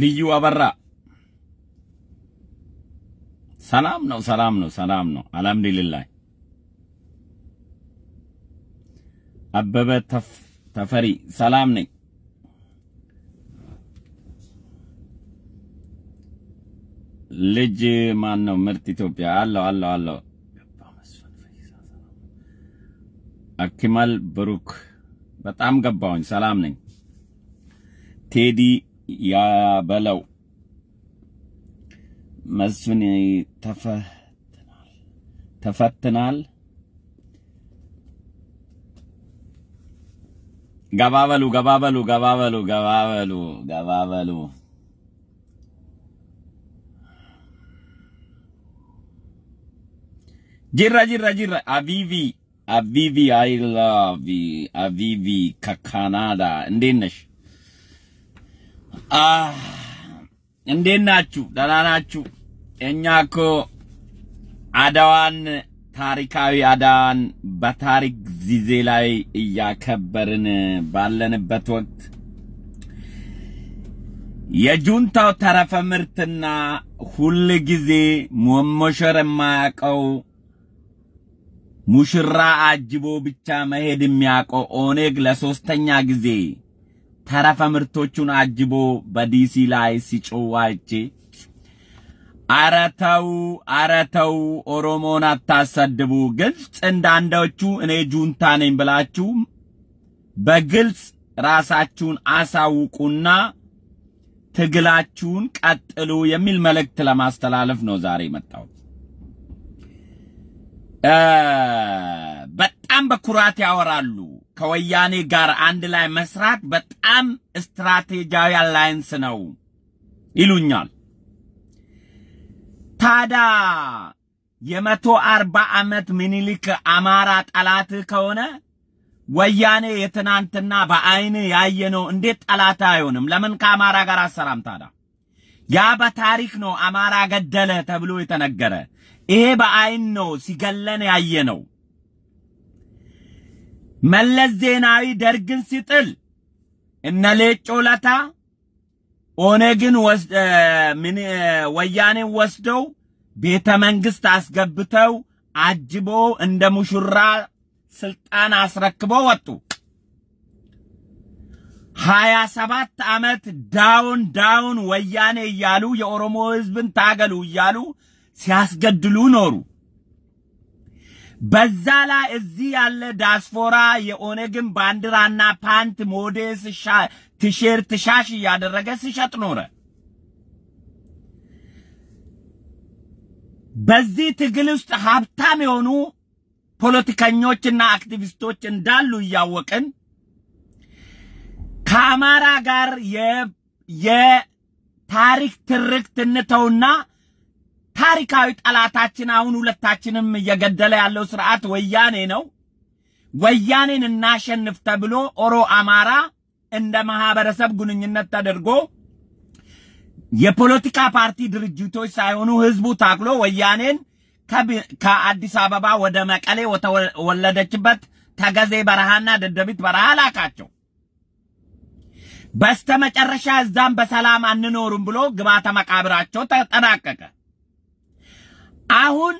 ልዩ አበራ ሰላም ነው፣ ሰላም ነው፣ ሰላም ነው። አልሐምዱሊላህ። አበበ ተፈሪ ሰላም ነኝ። ልጅ ማን ነው? ምርጥ ኢትዮጵያ አለው አለው አለው። አኪማል ብሩክ በጣም ገባውኝ። ሰላም ነኝ ቴዲ ያበለው መስፍን ተፈትናል ገባበሉ ገባበሉ ገባበሉ ገባበሉ ገባበሉ ጅራ ጅራ ጅራ አቪቪ አቪቪ አይ ላቭ አቪቪ ከካናዳ እንዴት ነሽ? እንዴት ናችሁ? ደህና ናችሁ? እኛ እኮ አድዋን ታሪካዊ አድዋን በታሪክ ጊዜ ላይ እያከበርን ባለንበት ወቅት የጁንታው ተረፈ ምርትና ሁል ጊዜ ሞሞሸር የማያውቀው ሙሽራ አጅቦ ብቻ መሄድ የሚያውቀው ኦኔግ ለሶስተኛ ጊዜ ተረፈ ምርቶቹን አጅቦ በዲሲ ላይ ሲጮህ አረተው ኧረ ኦሮሞን አታሰድቡ። ግልጽ እንዳንዳዎቹ እኔ ጁንታ ነኝ ብላችሁ በግልጽ ራሳችሁን አሳውቁና ትግላችሁን ቀጥሉ የሚል መልእክት ለማስተላለፍ ነው ዛሬ መጣሁት። በጣም በኩራት ያወራሉ። ከወያኔ ጋር አንድ ላይ መስራት በጣም ስትራቴጂያዊ አላይንስ ነው ይሉኛል። ታዳ የመቶ አርባ ዓመት ምኒልክ አማራ ጠላት ከሆነ ወያኔ የትናንትና በአይን ያየነው እንዴት ጠላት አይሆንም? ለምን ከአማራ ጋር አሰራም? ታዳ ያ በታሪክ ነው አማራ ገደለ ተብሎ የተነገረ። ይሄ በአይን ነው ሲገለን ያየነው። መለስ ዜናዊ ደርግን ሲጥል እነ ሌጮ ለታ ኦነግን ወያኔን ወስደው ቤተ መንግስት አስገብተው አጅቦ እንደ ሙሽራ ስልጣን አስረክቦ ወጡ። ሀያ ሰባት አመት ዳውን ዳውን ወያኔ እያሉ የኦሮሞ ህዝብን ታገሉ እያሉ ሲያስገድሉ ኖሩ። በዛ ላይ እዚህ ያለ ዲያስፖራ የኦነግን ባንዲራና ፓንት ሞዴስ ቲሸርት ሻሽ እያደረገ ሲሸጥ ኖረ። በዚህ ትግል ውስጥ ሀብታም የሆኑ ፖለቲከኞችና አክቲቪስቶች እንዳሉ እያወቅን ከአማራ ጋር የታሪክ ትርክት እንተውና ታሪካዊ ጠላታችን አሁን ሁለታችንም እየገደለ ያለው ስርዓት ወያኔ ነው። ወያኔን እናሸንፍ ተብሎ ኦሮ አማራ እንደ ማህበረሰብ ግንኙነት ተደርጎ የፖለቲካ ፓርቲ ድርጅቶች ሳይሆኑ ህዝቡ ታክሎ ወያኔን ከአዲስ አበባ ወደ መቀሌ ወተወለደችበት ተገዜ በረሃና ደደቢት በረሃ ላካቸው። በስተመጨረሻ እዛም በሰላም አንኖርም ብሎ ግባተ መቃብራቸው ተጠናቀቀ። አሁን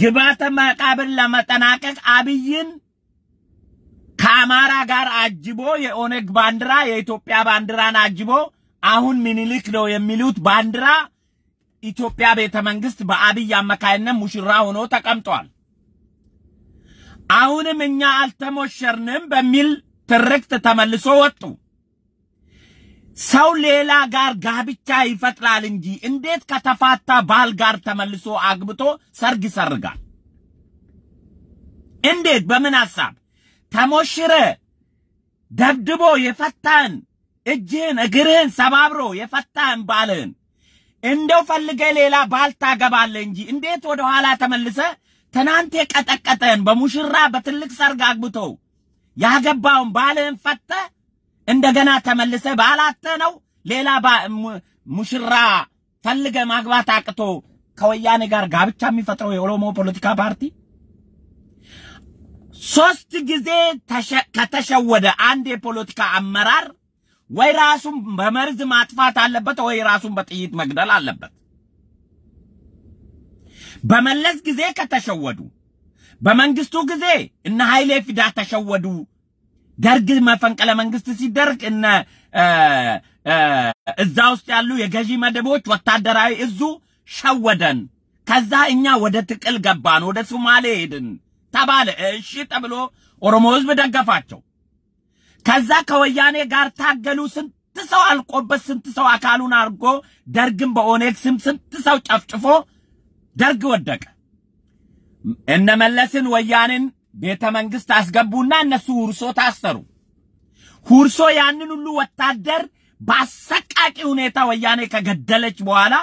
ግባተ መቃብር ለመጠናቀቅ አብይን ከአማራ ጋር አጅቦ የኦነግ ባንዲራ የኢትዮጵያ ባንዲራን አጅቦ አሁን ምኒልክ ነው የሚሉት ባንዲራ ኢትዮጵያ ቤተ መንግስት በአብይ አማካይነት ሙሽራ ሆኖ ተቀምጧል። አሁንም እኛ አልተሞሸርንም በሚል ትርክት ተመልሶ ወጡ። ሰው ሌላ ጋር ጋብቻ ይፈጥራል እንጂ እንዴት ከተፋታ ባል ጋር ተመልሶ አግብቶ ሰርግ ይሰርጋል? እንዴት? በምን ሐሳብ ተሞሽረ ደብድቦ የፈታን እጅህን እግርህን ሰባብሮ የፈታን ባልህን እንደው ፈልገ ሌላ ባል ታገባለ እንጂ እንዴት ወደ ኋላ ተመልሰ ትናንት የቀጠቀጠን በሙሽራ በትልቅ ሰርግ አግብቶ ያገባውን ባልህን ፈተ እንደገና ተመልሰ ባላተ ነው ሌላ ሙሽራ ፈልገ ማግባት አቅቶ ከወያኔ ጋር ጋብቻ የሚፈጥረው የኦሮሞ ፖለቲካ ፓርቲ ሶስት ጊዜ ከተሸወደ አንድ የፖለቲካ አመራር ወይ ራሱን በመርዝ ማጥፋት አለበት ወይ ራሱን በጥይት መግደል አለበት። በመለስ ጊዜ ከተሸወዱ፣ በመንግስቱ ጊዜ እነ ኃይሌ ፊዳ ተሸወዱ ደርግ መፈንቅለ መንግስት ሲደርግ እነ እዛ ውስጥ ያሉ የገዢ መደቦች ወታደራዊ እዙ ሸወደን። ከዛ እኛ ወደ ትቅል ገባን፣ ወደ ሶማሌ ሄድን ተባለ። እሺ ተብሎ ኦሮሞ ህዝብ ደገፋቸው። ከዛ ከወያኔ ጋር ታገሉ። ስንት ሰው አልቆበት፣ ስንት ሰው አካሉን አድርጎ ደርግን በኦኔግ ስም ስንት ሰው ጨፍጭፎ ደርግ ወደቀ። እነ መለስን ወያኔን ቤተ መንግስት አስገቡና እነሱ ሁርሶ ታሰሩ። ሁርሶ ያንን ሁሉ ወታደር በአሰቃቂ ሁኔታ ወያኔ ከገደለች በኋላ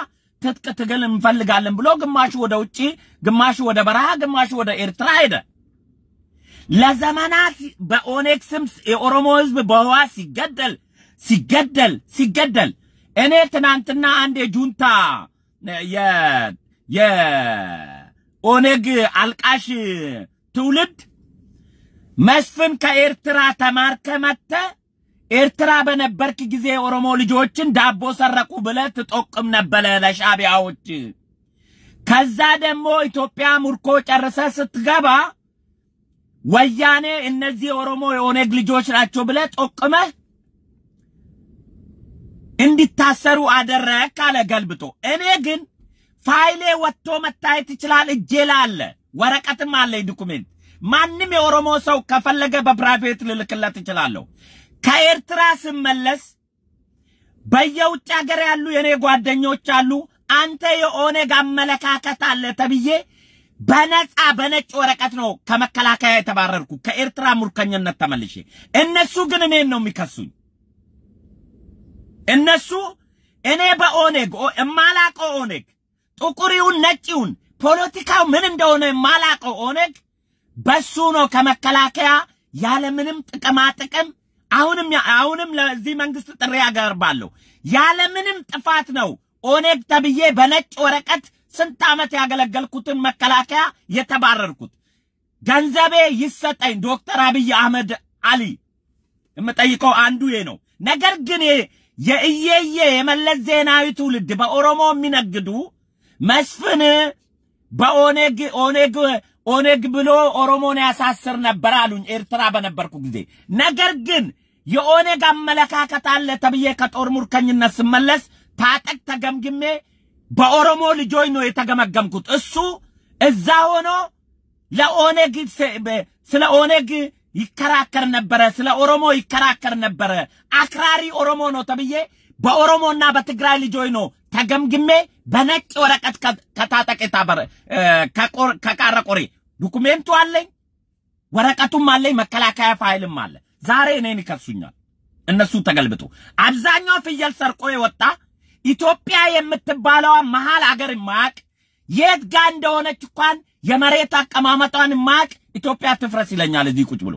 ትጥቅ ትግል እንፈልጋለን ብሎ ግማሹ ወደ ውጪ፣ ግማሹ ወደ በረሃ፣ ግማሹ ወደ ኤርትራ ሄደ። ለዘመናት በኦኔግ ስም የኦሮሞ ህዝብ በህዋ ሲገደል ሲገደል ሲገደል እኔ ትናንትና አንድ የጁንታ የኦኔግ አልቃሽ ትውልድ መስፍን ከኤርትራ ተማርከ መተ ኤርትራ በነበርክ ጊዜ የኦሮሞ ልጆችን ዳቦ ሰረቁ ብለ ትጦቅም ነበረ ለሻቢያዎች። ከዛ ደግሞ ኢትዮጵያ ሙርኮ ጨርሰ ስትገባ ወያኔ እነዚህ የኦሮሞ የኦነግ ልጆች ናቸው ብለ ጦቅመህ እንዲታሰሩ አደረክ አለ ገልብጦ። እኔ ግን ፋይሌ ወጥቶ መታየት ይችላል እጄ ላለ ወረቀትም አለኝ ዶኩሜንት። ማንም የኦሮሞ ሰው ከፈለገ በፕራይቬት ልልክለት እችላለሁ። ከኤርትራ ስመለስ በየውጭ ሀገር ያሉ የኔ ጓደኞች አሉ። አንተ የኦነግ አመለካከት አለ ተብዬ በነፃ በነጭ ወረቀት ነው ከመከላከያ የተባረርኩ ከኤርትራ ሙርከኝነት ተመልሼ። እነሱ ግን እኔን ነው የሚከሱኝ። እነሱ እኔ በኦነግ እማላቀው ኦነግ ጥቁር ይሁን ፖለቲካው ምን እንደሆነ የማላቀው ኦነግ በሱ ነው ከመከላከያ ያለምንም ጥቅማ ጥቅም አሁንም አሁንም ለዚህ መንግስት ጥሪ ያለ ያለምንም ጥፋት ነው ኦነግ ተብዬ በነጭ ወረቀት ስንት ዓመት ያገለገልኩትን መከላከያ የተባረርኩት። ገንዘቤ ይሰጠኝ። ዶክተር አብይ አህመድ አሊ የምጠይቀው አንዱ ይሄ ነው። ነገር ግን የእየየ የመለስ ዜናዊ ትውልድ በኦሮሞ የሚነግዱ መስፍን በኦነግ ኦነግ ኦነግ ብሎ ኦሮሞን ያሳስር ነበር አሉኝ ኤርትራ በነበርኩ ጊዜ። ነገር ግን የኦኔግ አመለካከት አለ ተብዬ ከጦር ሙርከኝነት ስመለስ ታጠቅ ተገምግሜ በኦሮሞ ልጆች ነው የተገመገምኩት። እሱ እዛ ሆኖ ለኦነግ ስለ ኦነግ ይከራከር ነበረ፣ ስለ ኦሮሞ ይከራከር ነበረ። አክራሪ ኦሮሞ ነው ተብዬ በኦሮሞና በትግራይ ልጆች ነው ተገምግሜ በነጭ ወረቀት ከታጠቅ የታበረ ከቃረቆሬ ዶኩሜንቱ አለኝ፣ ወረቀቱም አለኝ፣ መከላከያ ፋይልም አለ። ዛሬ እኔን ይከሱኛል እነሱ ተገልብጡ። አብዛኛው ፍየል ሰርቆ የወጣ ኢትዮጵያ የምትባለዋ መሀል አገር ማቅ የት ጋ እንደሆነች እንኳን የመሬት አቀማመጧን ማቅ ኢትዮጵያ ትፍረስ ይለኛል እዚህ ቁጭ ብሎ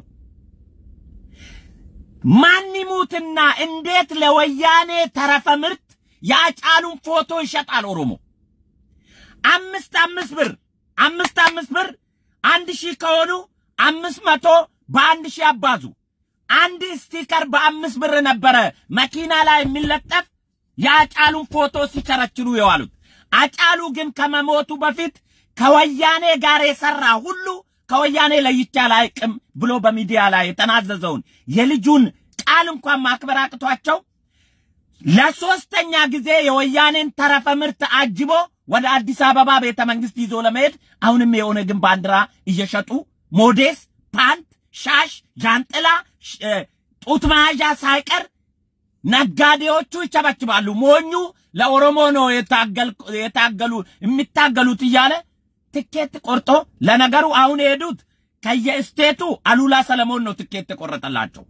ማን ይሙትና እንዴት ለወያኔ ተረፈ ምርት ያጫኑን ፎቶ ይሸጣል ኦሮሞ። አምስት አምስት ብር አምስት አምስት ብር አንድ ሺህ ከሆኑ አምስት መቶ በአንድ ሺህ አባዙ። አንድ ስቲከር በአምስት ብር ነበረ መኪና ላይ የሚለጠፍ የአጫሉን ፎቶ ሲቸረችሉ የዋሉት። አጫሉ ግን ከመሞቱ በፊት ከወያኔ ጋር የሰራ ሁሉ ከወያኔ ላይ ቅም ብሎ በሚዲያ ላይ የተናዘዘውን የልጁን ቃል እንኳን ማክበር አቅቷቸው ለሶስተኛ ጊዜ የወያኔን ተረፈ ምርት አጅቦ ወደ አዲስ አበባ ቤተ መንግስት ይዞ ለመሄድ አሁንም የኦነግን ባንዲራ እየሸጡ ሞዴስ፣ ፓንት፣ ሻሽ፣ ጃንጥላ፣ ጡት መያዣ ሳይቀር ነጋዴዎቹ ይቸበችባሉ። ሞኙ ለኦሮሞ ነው የታገሉ የሚታገሉት እያለ ትኬት ቆርጦ ለነገሩ አሁን የሄዱት ከየስቴቱ አሉላ ሰለሞን ነው ትኬት የቆረጠላቸው።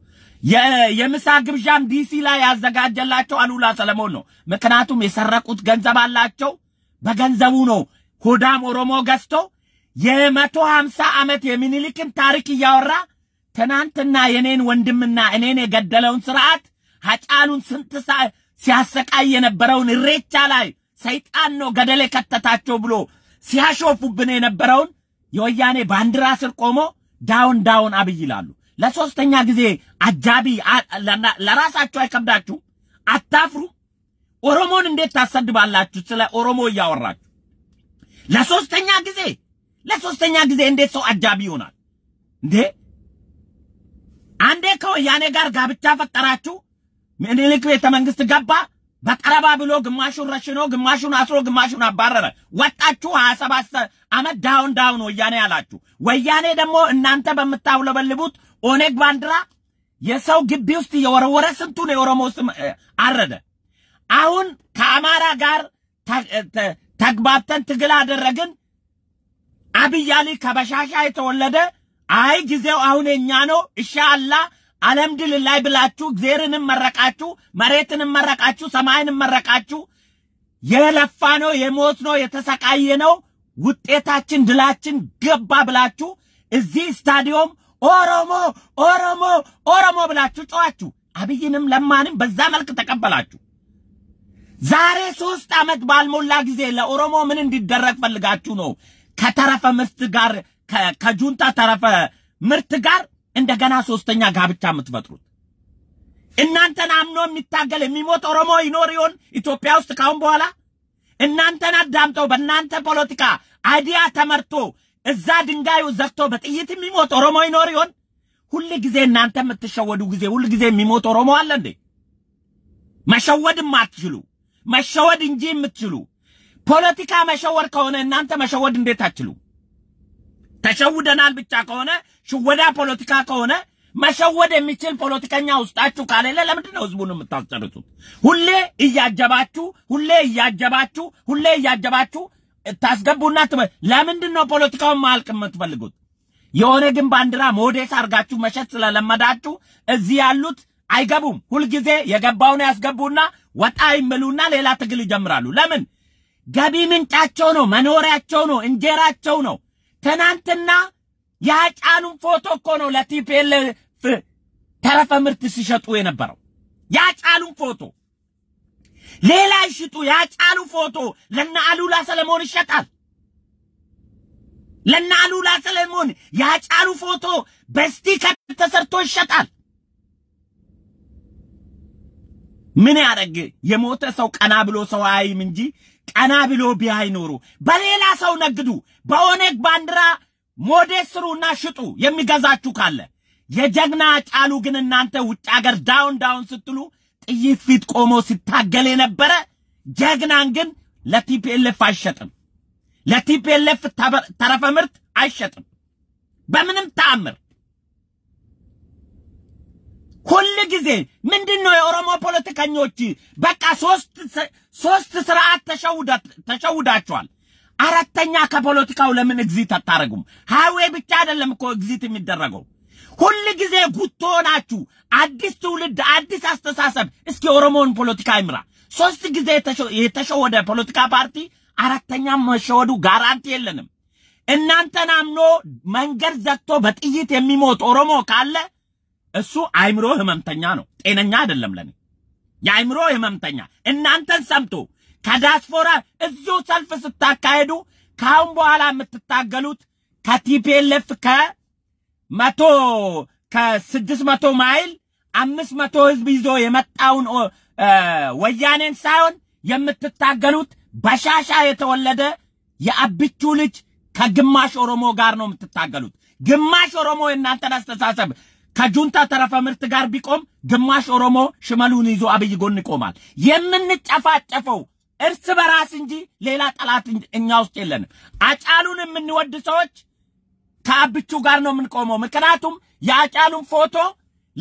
የምሳ ግብዣም ዲሲ ላይ ያዘጋጀላቸው አሉላ ሰለሞን ነው። ምክንያቱም የሰረቁት ገንዘብ አላቸው። በገንዘቡ ነው ሆዳም ኦሮሞ ገዝቶ የመቶ ሀምሳ ዓመት የሚኒሊክን ታሪክ እያወራ ትናንትና የኔን ወንድምና እኔን የገደለውን ስርዓት ሀጫሉን ስንት ሲያሰቃይ የነበረውን እሬቻ ላይ ሰይጣን ነው ገደል የከተታቸው ብሎ ሲያሾፉብን የነበረውን የወያኔ ባንዲራ ስር ቆሞ ዳውን ዳውን አብይ ይላሉ። ለሶስተኛ ጊዜ አጃቢ ለራሳችሁ አይከብዳችሁ? አታፍሩ? ኦሮሞን እንዴት ታሰድባላችሁ? ስለ ኦሮሞ እያወራችሁ ለሶስተኛ ጊዜ ለሶስተኛ ጊዜ እንዴት ሰው አጃቢ ይሆናል እንዴ? አንዴ ከወያኔ ጋር ጋብቻ ፈጠራችሁ፣ ምኒልክ ቤተ መንግስት ገባ፣ በቀረባ ብሎ ግማሹን ረሽኖ ግማሹን አስሮ ግማሹን አባረረ። ወጣችሁ ሀያ ሰባት ዓመት ዳውን ዳውን ወያኔ አላችሁ ወያኔ ደግሞ እናንተ በምታውለበልቡት ኦኔግ ባንዲራ የሰው ግቢ ውስጥ የወረወረ ስንቱን የኦሮሞ ስም አረደ። አሁን ከአማራ ጋር ተግባብተን ትግል አደረግን። አብይ አሊ ከበሻሻ የተወለደ አይ ጊዜው አሁን የኛ ነው። ኢንሻአላህ ድል ላይ ብላችሁ እግዚአብሔርንም መረቃችሁ፣ መሬትንም መረቃችሁ፣ ሰማይንም መረቃችሁ። የለፋ ነው የሞት ነው የተሰቃየ ነው ውጤታችን ድላችን ገባ ብላችሁ እዚህ ስታዲዮም ኦሮሞ ኦሮሞ ኦሮሞ ብላችሁ ጨዋችሁ። አብይንም ለማንም በዛ መልክ ተቀበላችሁ። ዛሬ ሶስት ዓመት ባልሞላ ጊዜ ለኦሮሞ ምን እንዲደረግ ፈልጋችሁ ነው? ከተረፈ ምርት ጋር ከጁንታ ተረፈ ምርት ጋር እንደገና ሶስተኛ ጋብቻ የምትፈጥሩት? እናንተን አምኖ የሚታገል የሚሞት ኦሮሞ ይኖር ይሆን ኢትዮጵያ ውስጥ ካሁን በኋላ? እናንተን አዳምጠው በእናንተ ፖለቲካ አይዲያ ተመርቶ እዛ ድንጋዩ ዘግቶ በጥይት የሚሞት ኦሮሞ ይኖር ይሆን? ሁል ጊዜ እናንተ የምትሸወዱ ጊዜ ሁል ጊዜ የሚሞት ኦሮሞ አለ እንዴ? መሸወድም አትችሉ መሸወድ እንጂ የምትችሉ ፖለቲካ መሸወድ ከሆነ እናንተ መሸወድ እንዴት አትችሉ? ተሸውደናል ብቻ ከሆነ ሽወዳ ፖለቲካ ከሆነ መሸወድ የሚችል ፖለቲከኛ ውስጣችሁ ካሌለ ለምንድን ነው ህዝቡን የምታስጨርሱት? ሁሌ እያጀባችሁ ሁሌ እያጀባችሁ ሁሌ እያጀባችሁ ታስገቡና ለምንድን ነው ፖለቲካውን ማልቅ የምትፈልጉት? የሆነ ግን ባንዲራ ሞዴስ አድርጋችሁ መሸት ስለለመዳችሁ እዚህ ያሉት አይገቡም። ሁልጊዜ የገባውን ያስገቡና ወጣ ይምሉና ሌላ ትግል ይጀምራሉ። ለምን? ገቢ ምንጫቸው ነው፣ መኖሪያቸው ነው፣ እንጀራቸው ነው። ትናንትና ያጫኑን ፎቶ እኮ ነው ለቲፒኤልኤፍ ተረፈ ምርት ሲሸጡ የነበረው። ያጫኑን ፎቶ ሌላ ይሽጡ። ያጫኑ ፎቶ ለነ አሉላ ሰለሞን ይሸጣል። ለነ አሉላ ሰለሞን ያጫኑ ፎቶ በስቲከር ተሰርቶ ይሸጣል። ምን ያደረግ የሞተ ሰው ቀና ብሎ ሰው አይም እንጂ ቀና ብሎ ቢያይ ኖሩ በሌላ ሰው ነግዱ። በኦነግ ባንዲራ ሞዴስ ስሩና ሽጡ የሚገዛችሁ ካለ። የጀግና ጫሉ ግን እናንተ ውጭ ሀገር ዳውን ዳውን ስትሉ ጥይት ፊት ቆሞ ሲታገል የነበረ ጀግናን ግን ለቲፒኤልኤፍ አይሸጥም። ለቲፒኤልኤፍ ተረፈ ምርት አይሸጥም በምንም ተአምር። ሁል ጊዜ ምንድን ነው የኦሮሞ ፖለቲከኞች በቃ ሶስት ስርዓት ተሸውዳችኋል። አራተኛ ከፖለቲካው ለምን እግዚት አታረጉም? ሀዌ ብቻ አይደለም እኮ እግዚት የሚደረገው። ሁል ጊዜ ጉቶ ናችሁ። አዲስ ትውልድ፣ አዲስ አስተሳሰብ። እስኪ ኦሮሞን ፖለቲካ ይምራ። ሶስት ጊዜ የተሸወደ ፖለቲካ ፓርቲ አራተኛ መሸወዱ ጋራንቲ የለንም። እናንተን አምኖ መንገድ ዘግቶ በጥይት የሚሞት ኦሮሞ ካለ እሱ አይምሮ ህመምተኛ ነው። ጤነኛ አይደለም። ለኔ የአይምሮ ህመምተኛ እናንተን ሰምቶ ከዳስፖራ እዚሁ ሰልፍ ስታካሄዱ ካሁን በኋላ የምትታገሉት ከቲፒኤልኤፍ ከመቶ ከስድስት መቶ ማይል አምስት መቶ ህዝብ ይዞ የመጣውን ወያኔን ሳይሆን የምትታገሉት በሻሻ የተወለደ የአብቹ ልጅ ከግማሽ ኦሮሞ ጋር ነው የምትታገሉት። ግማሽ ኦሮሞ የእናንተን አስተሳሰብ ከጁንታ ተረፈ ምርት ጋር ቢቆም ግማሽ ኦሮሞ ሽመሉን ይዞ አብይ ጎን ይቆማል። የምንጨፋጨፈው እርስ በራስ እንጂ ሌላ ጠላት እኛ ውስጥ የለንም። አጫሉን የምንወድ ሰዎች ከአብቹ ጋር ነው የምንቆመው። ምክንያቱም የአጫሉን ፎቶ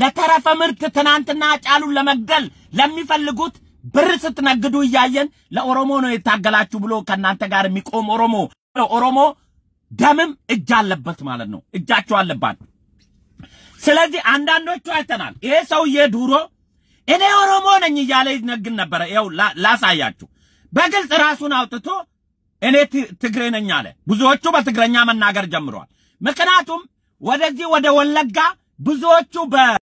ለተረፈ ምርት ትናንትና አጫሉን ለመግደል ለሚፈልጉት ብር ስትነግዱ እያየን ለኦሮሞ ነው የታገላችሁ ብሎ ከእናንተ ጋር የሚቆም ኦሮሞ ኦሮሞ ደምም እጅ አለበት ማለት ነው። እጃችሁ አለባት። ስለዚህ አንዳንዶቹ አይተናል። ይሄ ሰውዬ ዱሮ እኔ ኦሮሞ ነኝ እያለ ይነግን ነበረ። ይኸው ላሳያችሁ። በግልጽ ራሱን አውጥቶ እኔ ትግሬ ነኝ አለ። ብዙዎቹ በትግረኛ መናገር ጀምረዋል። ምክንያቱም ወደዚህ ወደ ወለጋ ብዙዎቹ በ